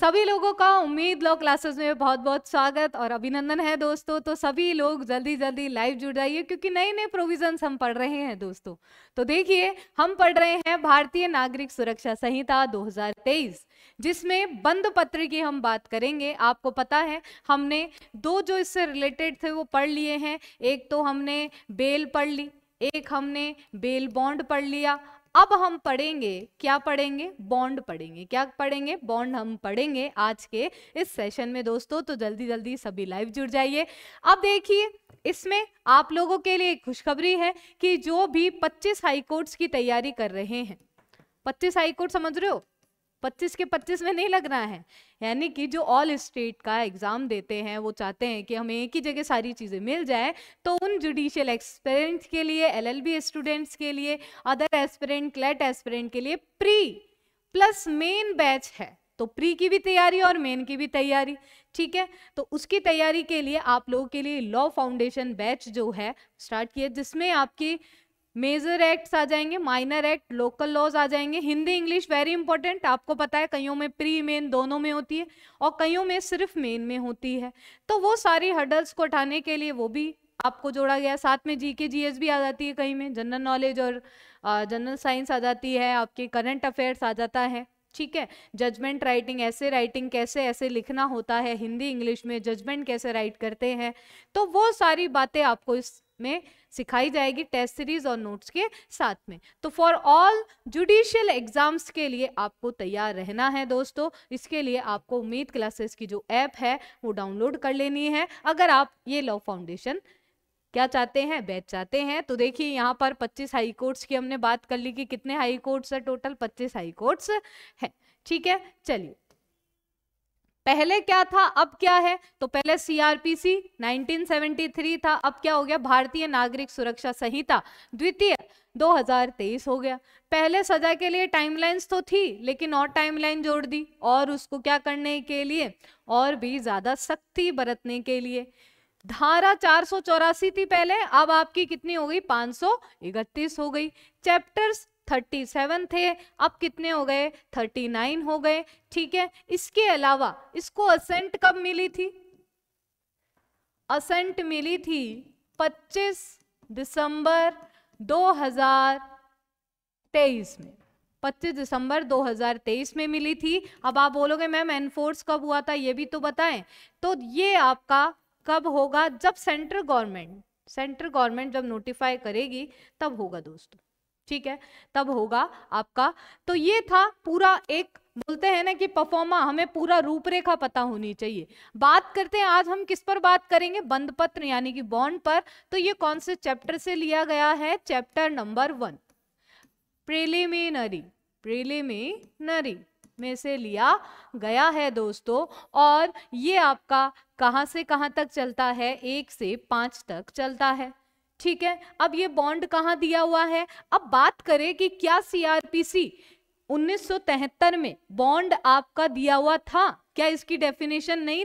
सभी लोगों का उम्मीद लॉ क्लासेस में बहुत बहुत स्वागत और अभिनंदन है दोस्तों तो सभी लोग जल्दी जल्दी लाइव जुड़ जाइए क्योंकि नए नए प्रोविजंस हम पढ़ रहे हैं दोस्तों तो देखिए हम पढ़ रहे हैं भारतीय नागरिक सुरक्षा संहिता 2023 जिसमें बंद पत्र की हम बात करेंगे आपको पता है हमने दो जो इससे रिलेटेड थे वो पढ़ लिए हैं एक तो हमने बेल पढ़ ली एक हमने बेल बॉन्ड पढ़ लिया अब हम पढ़ेंगे क्या पढ़ेंगे बॉन्ड पढ़ेंगे क्या पढ़ेंगे बॉन्ड हम पढ़ेंगे आज के इस सेशन में दोस्तों तो जल्दी जल्दी सभी लाइव जुड़ जाइए अब देखिए इसमें आप लोगों के लिए खुशखबरी है कि जो भी 25 हाई कोर्ट्स की तैयारी कर रहे हैं 25 हाई कोर्ट समझ रहे हो पच्चीस के पच्चीस में नहीं लगना है यानी कि जो ऑल स्टेट का एग्ज़ाम देते हैं वो चाहते हैं कि हमें एक ही जगह सारी चीज़ें मिल जाए तो उन जुडिशियल एक्सपेरेंट्स के लिए एलएलबी स्टूडेंट्स के लिए अदर एस्पिरेंट क्लेट एस्पिरेंट के लिए प्री प्लस मेन बैच है तो प्री की भी तैयारी और मेन की भी तैयारी ठीक है तो उसकी तैयारी के लिए आप लोगों के लिए लॉ फाउंडेशन बैच जो है स्टार्ट किया जिसमें आपकी मेजर एक्ट्स आ जाएंगे माइनर एक्ट लोकल लॉज आ जाएंगे हिंदी इंग्लिश वेरी इंपॉर्टेंट आपको पता है कईयों में प्री मेन दोनों में होती है और कईयों में सिर्फ मेन में होती है तो वो सारी हर्डल्स को उठाने के लिए वो भी आपको जोड़ा गया साथ में जी के जी एस भी आ जाती है कहीं में जनरल नॉलेज और जनरल साइंस आ जाती है आपके करंट अफेयर्स आ जाता है ठीक है जजमेंट राइटिंग ऐसे राइटिंग कैसे ऐसे लिखना होता है हिंदी इंग्लिश में जजमेंट कैसे राइट करते हैं तो वो सारी बातें आपको इस में सिखाई जाएगी टेस्ट सीरीज और नोट्स के साथ में तो फॉर ऑल जुडिशियल एग्जाम्स के लिए आपको तैयार रहना है दोस्तों इसके लिए आपको उम्मीद क्लासेस की जो ऐप है वो डाउनलोड कर लेनी है अगर आप ये लॉ फाउंडेशन क्या चाहते हैं बैच चाहते हैं तो देखिए यहाँ पर 25 हाई कोर्ट्स की हमने बात कर ली कि कितने हाई कोर्ट्स है टोटल 25 हाई कोर्ट्स है ठीक है चलिए पहले क्या था अब क्या है तो पहले सीआरपीसी 1973 था अब क्या हो गया भारतीय नागरिक सुरक्षा संहिता द्वितीय 2023 हो गया पहले सजा के लिए टाइमलाइंस तो थी लेकिन और टाइमलाइन जोड़ दी और उसको क्या करने के लिए और भी ज्यादा सख्ती बरतने के लिए धारा चार थी पहले अब आपकी कितनी हो गई पांच हो गई चैप्टर्स 37 थे अब कितने हो गए 39 हो गए ठीक है इसके अलावा इसको असेंट कब मिली थी असेंट मिली थी 25 दिसंबर 2023 में 25 दिसंबर 2023 में मिली थी अब आप बोलोगे मैम एनफोर्स कब हुआ था ये भी तो बताएं तो ये आपका कब होगा जब सेंट्रल गवर्नमेंट सेंट्रल गवर्नमेंट जब नोटिफाई करेगी तब होगा दोस्तों ठीक है तब होगा आपका तो ये था पूरा एक बोलते हैं ना कि परफॉर्मा हमें पूरा रूपरेखा पता होनी चाहिए बात करते हैं आज हम किस पर बात करेंगे बंद पत्र यानी कि बॉन्ड पर तो ये कौन से चैप्टर से लिया गया है chapter number one preliminary preliminary में से लिया गया है दोस्तों और ये आपका कहाँ से कहाँ तक चलता है एक से पाँच तक चलता है ठीक है अब ये बॉन्ड कहाँ दिया हुआ है अब बात करें कि क्या सीआरपीसी 1973 में बॉन्ड आपका दिया हुआ था क्या इसकी डेफिनेशन नहीं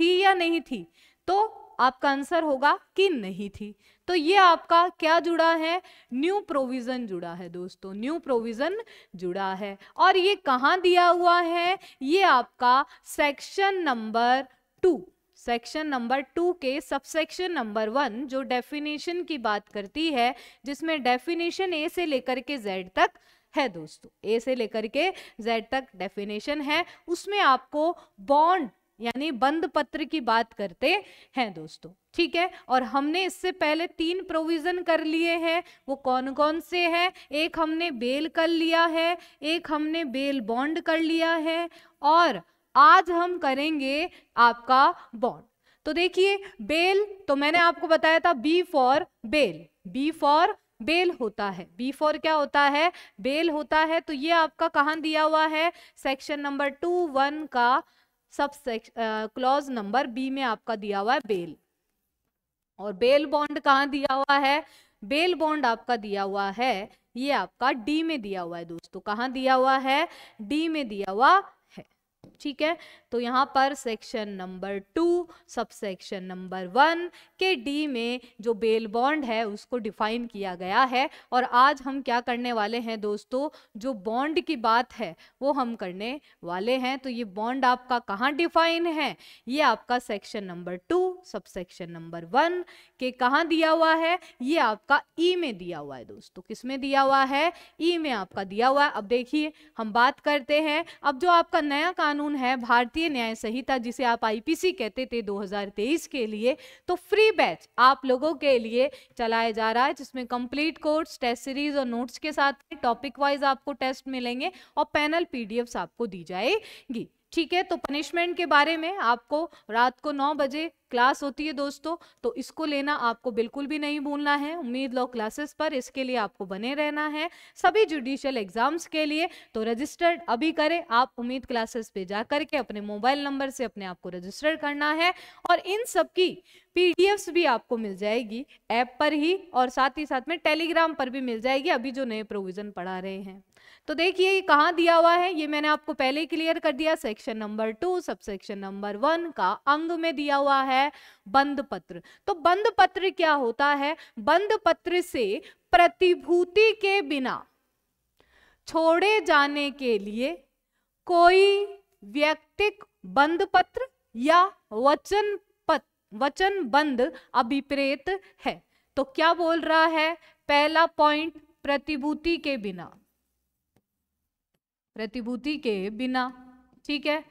थी या नहीं थी तो आपका आंसर होगा कि नहीं थी तो ये आपका क्या जुड़ा है न्यू प्रोविजन जुड़ा है दोस्तों न्यू प्रोविजन जुड़ा है और ये कहाँ दिया हुआ है ये आपका section number two section number two के सबसेक्शन नंबर वन जो डेफिनेशन की बात करती है जिसमें डेफिनेशन ए से लेकर के जेड तक है दोस्तों ए से लेकर के जेड तक डेफिनेशन है उसमें आपको बॉन्ड यानी बंद पत्र की बात करते हैं दोस्तों ठीक है और हमने इससे पहले तीन प्रोविजन कर लिए हैं वो कौन कौन से हैं एक हमने बेल कर लिया है एक हमने बेल बॉन्ड कर लिया है और आज हम करेंगे आपका बॉन्ड तो देखिए बेल तो मैंने आपको बताया था B for bail B for bail होता है बी फॉर क्या होता है बेल होता है तो ये आपका कहाँ दिया हुआ है सेक्शन नंबर टू वन का सब क्लॉज नंबर बी में आपका दिया हुआ है बेल और बेल बॉन्ड कहाँ दिया हुआ है बेल बॉन्ड आपका दिया हुआ है ये आपका डी में दिया हुआ है दोस्तों कहाँ दिया हुआ है डी में दिया हुआ ठीक है तो यहाँ पर section number two sub section number one के डी में जो बेल बॉन्ड है उसको डिफाइन किया गया है और आज हम क्या करने वाले हैं दोस्तों जो बॉन्ड की बात है वो हम करने वाले हैं तो ये बॉन्ड आपका कहाँ डिफाइन है ये आपका section number two sub section number one के कहाँ दिया हुआ है ये आपका ई e में दिया हुआ है दोस्तों किस में दिया हुआ है ई e में आपका दिया हुआ है अब देखिए हम बात करते हैं अब जो आपका नया कानून है भारतीय भारतीय न्याय संहिता जिसे आप आईपीसी कहते थे 2023 के लिए तो फ्री बैच आप लोगों के लिए चलाया जा रहा है जिसमें कंप्लीट कोर्स टेस्ट सीरीज और नोट्स के साथ टॉपिक वाइज आपको टेस्ट मिलेंगे और पैनल पीडीएफ आपको दी जाएगी ठीक है तो पनिशमेंट के बारे में आपको रात को नौ बजे क्लास होती है दोस्तों तो इसको लेना आपको बिल्कुल भी नहीं भूलना है उम्मीद लो क्लासेस पर इसके लिए आपको बने रहना है सभी जुडिशियल एग्जाम्स के लिए तो रजिस्टर्ड अभी करें आप उम्मीद क्लासेस पे जा करके अपने मोबाइल नंबर से अपने आप को रजिस्टर करना है और इन सब की पीडीएफ्स भी आपको मिल जाएगी ऐप पर ही और साथ ही साथ में टेलीग्राम पर भी मिल जाएगी अभी जो नए प्रोविजन पढ़ा रहे हैं तो देखिए ये कहाँ दिया हुआ है ये मैंने आपको पहले क्लियर कर दिया section number two sub section number one का अंग में दिया हुआ है बंद पत्र तो बंद पत्र क्या होता है बंद पत्र से प्रतिभूति के बिना छोड़े जाने के लिए कोई व्यक्तिक बंद पत्र या वचन पत्र वचन बंद अभिप्रेत है तो क्या बोल रहा है पहला पॉइंट प्रतिभूति के बिना प्रतिभूति के बिना ठीक है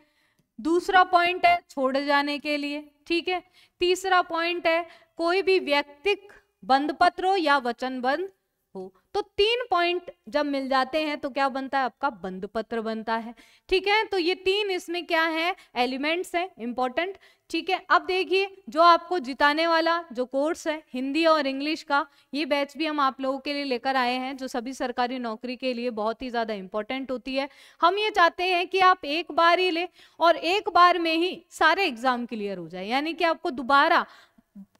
दूसरा पॉइंट है छोड़े जाने के लिए ठीक है तीसरा पॉइंट है कोई भी व्यक्तिक बंद पत्रों या वचनबंध हो तो तीन पॉइंट जब मिल जाते हैं तो क्या बनता है आपका बंद पत्र बनता है ठीक है तो ये तीन इसमें क्या है एलिमेंट्स हैं इंपॉर्टेंट ठीक है अब देखिए जो आपको जिताने वाला जो कोर्स है हिंदी और इंग्लिश का ये बैच भी हम आप लोगों के लिए लेकर आए हैं जो सभी सरकारी नौकरी के लिए बहुत ही ज़्यादा इंपॉर्टेंट होती है हम ये चाहते हैं कि आप एक बार ही ले और एक बार में ही सारे एग्जाम क्लियर हो जाए यानी कि आपको दोबारा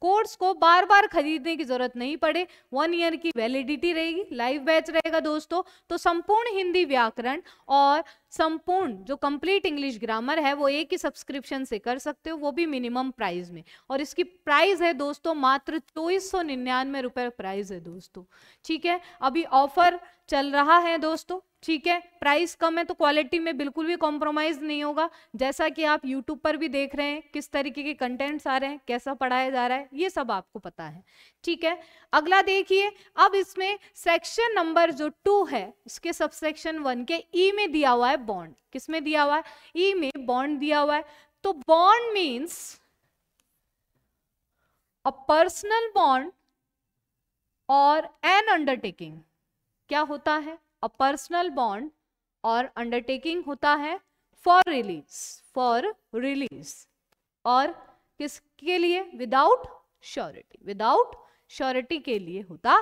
कोर्स को बार बार खरीदने की जरूरत नहीं पड़े वन ईयर की वैलिडिटी रहेगी लाइव बैच रहेगा दोस्तों तो संपूर्ण हिंदी व्याकरण और संपूर्ण जो कंप्लीट इंग्लिश ग्रामर है वो एक ही सब्सक्रिप्शन से कर सकते हो वो भी मिनिमम प्राइस में और इसकी प्राइस है दोस्तों मात्र चौबीस सौ निन्यानवे रुपये प्राइस है दोस्तों ठीक है अभी ऑफर चल रहा है दोस्तों ठीक है प्राइस कम है तो क्वालिटी में बिल्कुल भी कॉम्प्रोमाइज नहीं होगा जैसा कि आप यूट्यूब पर भी देख रहे हैं किस तरीके के कंटेंट्स आ रहे हैं कैसा पढ़ाया जा रहा है ये सब आपको पता है ठीक है अगला देखिए अब इसमें सेक्शन नंबर जो टू है उसके सब सेक्शन वन के ई e में दिया हुआ है बॉन्ड किस में दिया हुआ है ई e में बॉन्ड दिया हुआ है तो bond means a personal bond और एन अंडरटेकिंग क्या होता है अ पर्सनल बॉन्ड और अंडरटेकिंग होता है फॉर रिलीज फॉर रिलीज और किसके लिए विदाउट श्योरिटी विदाउट श्योरिटी के लिए होता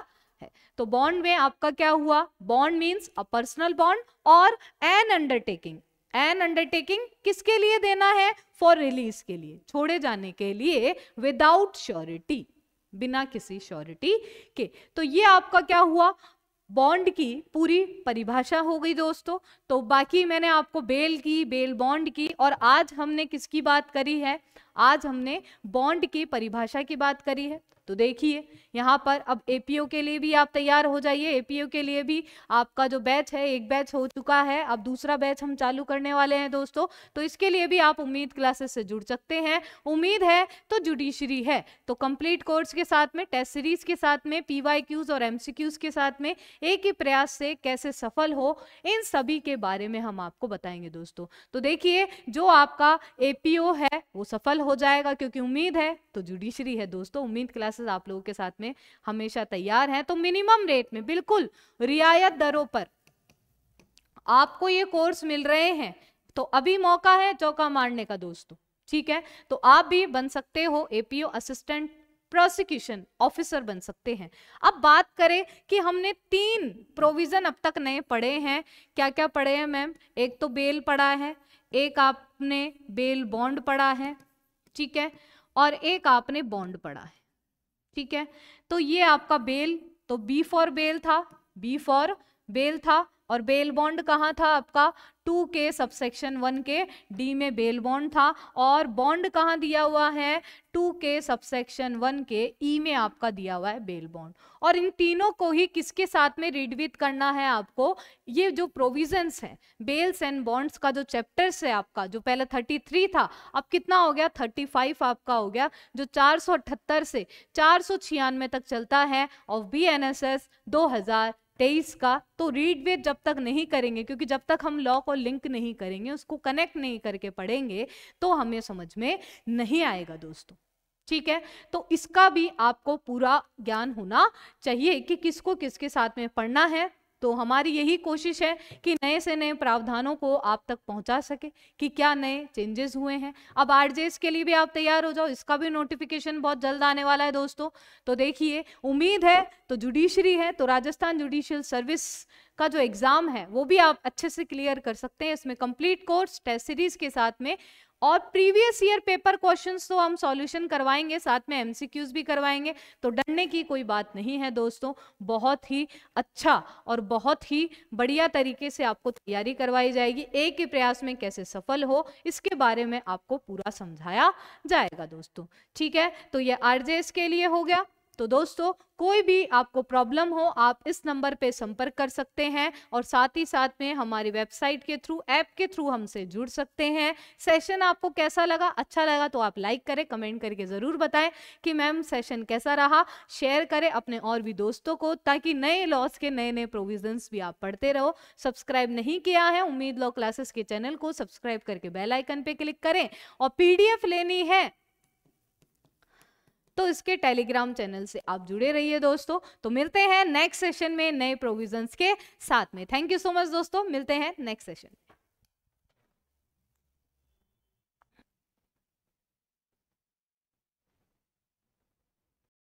है तो बॉन्ड में आपका क्या हुआ bond means a personal bond और एन अंडरटेकिंग एन अंडरटेकिंग किसके लिए देना है फॉर रिलीज के लिए छोड़े जाने के लिए विदाउट श्योरिटी बिना किसी श्योरिटी के तो ये आपका क्या हुआ बॉन्ड की पूरी परिभाषा हो गई दोस्तों तो बाकी मैंने आपको बेल की बेल बॉन्ड की और आज हमने किसकी बात करी है आज हमने बॉन्ड की परिभाषा की बात करी है तो देखिए यहाँ पर अब एपीओ के लिए भी आप तैयार हो जाइए एपीओ के लिए भी आपका जो बैच है एक बैच हो चुका है अब दूसरा बैच हम चालू करने वाले हैं दोस्तों तो इसके लिए भी आप उम्मीद क्लासेस से जुड़ सकते हैं उम्मीद है तो जुडिशरी है तो कंप्लीट कोर्स के साथ में टेस्ट सीरीज के साथ में पीवाईक्यूज और एमसीक्यूज के साथ में एक ही प्रयास से कैसे सफल हो इन सभी के बारे में हम आपको बताएंगे दोस्तों तो देखिए जो आपका एपीओ है वो सफल हो जाएगा क्योंकि उम्मीद है तो जुडिशरी है दोस्तों उम्मीद क्लासेस क्लासेस आप लोगों के साथ में हमेशा तैयार हैं तो मिनिमम रेट में बिल्कुल रियायत दरों पर आपको ये कोर्स मिल रहे हैं तो अभी मौका है चौका मारने का दोस्तों ठीक है तो आप भी बन सकते हो एपीओ असिस्टेंट प्रोसिक्यूशन ऑफिसर बन सकते हैं अब बात करें कि हमने तीन प्रोविजन अब तक नए पढ़े हैं क्या क्या पढ़े हैं मैम एक तो बेल पढ़ा है एक आपने बेल बॉन्ड पढ़ा है ठीक है और एक आपने बॉन्ड पढ़ा है ठीक है तो ये आपका बेल तो बी फॉर बेल था बी फॉर बेल था और बेल बॉन्ड कहाँ था आपका टू के सबसेक्शन वन के डी में बेल बॉन्ड था और बॉन्ड कहाँ दिया हुआ है टू के सबसेक्शन वन के ई e में आपका दिया हुआ है बेल बॉन्ड और इन तीनों को ही किसके साथ में रीड विथ करना है आपको ये जो प्रोविजंस है बेल्स एंड बॉन्ड्स का जो चैप्टर्स है आपका जो पहले 33 था अब कितना हो गया 35 आपका हो गया जो अठहत्तर से चार तक चलता है of B N S S दो हजार तेईस का तो रीड वे जब तक नहीं करेंगे क्योंकि जब तक हम लॉ को लिंक नहीं करेंगे उसको कनेक्ट नहीं करके पढ़ेंगे तो हमें समझ में नहीं आएगा दोस्तों ठीक है तो इसका भी आपको पूरा ज्ञान होना चाहिए कि किसको किसके साथ में पढ़ना है तो हमारी यही कोशिश है कि नए से नए प्रावधानों को आप तक पहुंचा सके कि क्या नए चेंजेस हुए हैं अब आरजेस के लिए भी आप तैयार हो जाओ इसका भी नोटिफिकेशन बहुत जल्द आने वाला है दोस्तों तो देखिए उम्मीद है तो जुडिशरी है तो राजस्थान जुडिशियल सर्विस का जो एग्ज़ाम है वो भी आप अच्छे से क्लियर कर सकते हैं इसमें कंप्लीट कोर्स टेस्ट सीरीज के साथ में और प्रीवियस ईयर पेपर क्वेश्चंस तो हम सॉल्यूशन करवाएंगे साथ में एमसीक्यूज भी करवाएंगे तो डरने की कोई बात नहीं है दोस्तों बहुत ही अच्छा और बहुत ही बढ़िया तरीके से आपको तैयारी करवाई जाएगी एक ही प्रयास में कैसे सफल हो इसके बारे में आपको पूरा समझाया जाएगा दोस्तों ठीक है तो ये आरजेएस के लिए हो गया तो दोस्तों कोई भी आपको प्रॉब्लम हो आप इस नंबर पे संपर्क कर सकते हैं और साथ ही साथ में हमारी वेबसाइट के थ्रू ऐप के थ्रू हमसे जुड़ सकते हैं सेशन आपको कैसा लगा अच्छा लगा तो आप लाइक करें कमेंट करके ज़रूर बताएं कि मैम सेशन कैसा रहा शेयर करें अपने और भी दोस्तों को ताकि नए लॉस के नए नए प्रोविजन्स भी आप पढ़ते रहो सब्सक्राइब नहीं किया है उम्मीद लॉ क्लासेस के चैनल को सब्सक्राइब करके बेलाइकन पर पे क्लिक करें और पी लेनी है तो इसके टेलीग्राम चैनल से आप जुड़े रहिए दोस्तों तो मिलते हैं नेक्स्ट सेशन में नए प्रोविजंस के साथ में थैंक यू सो मच दोस्तों मिलते हैं नेक्स्ट सेशन